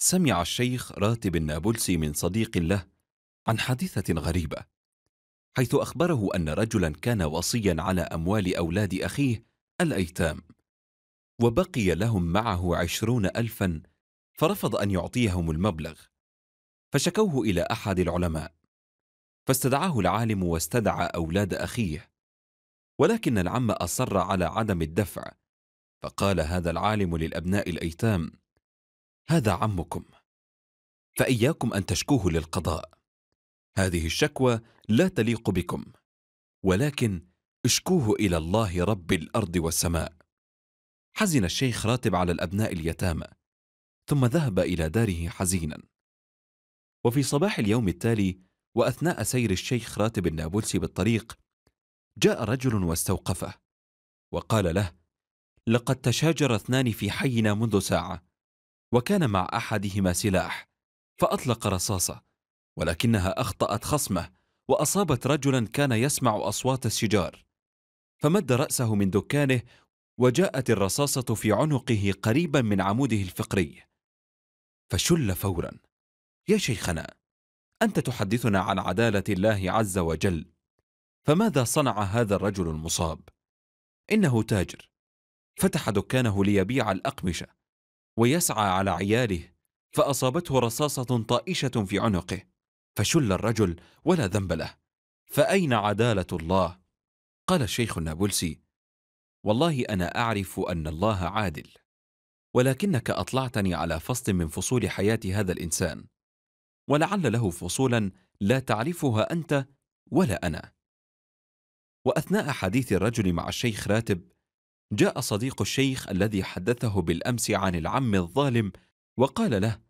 سمع الشيخ راتب النابلسي من صديق له عن حادثة غريبة حيث أخبره أن رجلا كان وصيا على أموال أولاد أخيه الأيتام وبقي لهم معه عشرون ألفا فرفض أن يعطيهم المبلغ فشكوه إلى أحد العلماء فاستدعاه العالم واستدعى أولاد أخيه ولكن العم أصر على عدم الدفع فقال هذا العالم للأبناء الأيتام هذا عمكم فاياكم ان تشكوه للقضاء هذه الشكوى لا تليق بكم ولكن اشكوه الى الله رب الارض والسماء حزن الشيخ راتب على الابناء اليتامى ثم ذهب الى داره حزينا وفي صباح اليوم التالي واثناء سير الشيخ راتب النابلسي بالطريق جاء رجل واستوقفه وقال له لقد تشاجر اثنان في حينا منذ ساعه وكان مع أحدهما سلاح فأطلق رصاصة ولكنها أخطأت خصمه وأصابت رجلا كان يسمع أصوات الشجار فمد رأسه من دكانه وجاءت الرصاصة في عنقه قريبا من عموده الفقري فشل فورا يا شيخنا أنت تحدثنا عن عدالة الله عز وجل فماذا صنع هذا الرجل المصاب؟ إنه تاجر فتح دكانه ليبيع الأقمشة ويسعى على عياله فأصابته رصاصة طائشة في عنقه فشل الرجل ولا ذنب له فأين عدالة الله؟ قال الشيخ النابلسي والله أنا أعرف أن الله عادل ولكنك أطلعتني على فصل من فصول حياة هذا الإنسان ولعل له فصولا لا تعرفها أنت ولا أنا وأثناء حديث الرجل مع الشيخ راتب جاء صديق الشيخ الذي حدثه بالامس عن العم الظالم وقال له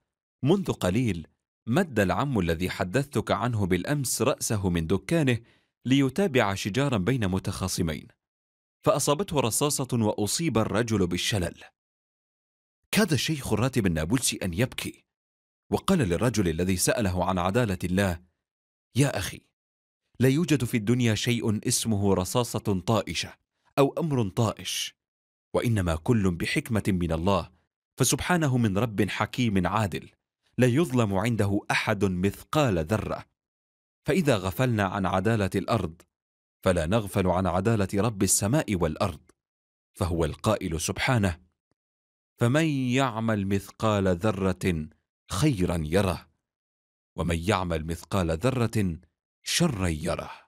منذ قليل مد العم الذي حدثتك عنه بالامس راسه من دكانه ليتابع شجارا بين متخاصمين فاصابته رصاصه واصيب الرجل بالشلل كاد الشيخ الراتب النابلسي ان يبكي وقال للرجل الذي ساله عن عداله الله يا اخي لا يوجد في الدنيا شيء اسمه رصاصه طائشه او امر طائش وانما كل بحكمه من الله فسبحانه من رب حكيم عادل لا يظلم عنده احد مثقال ذره فاذا غفلنا عن عداله الارض فلا نغفل عن عداله رب السماء والارض فهو القائل سبحانه فمن يعمل مثقال ذره خيرا يره ومن يعمل مثقال ذره شرا يره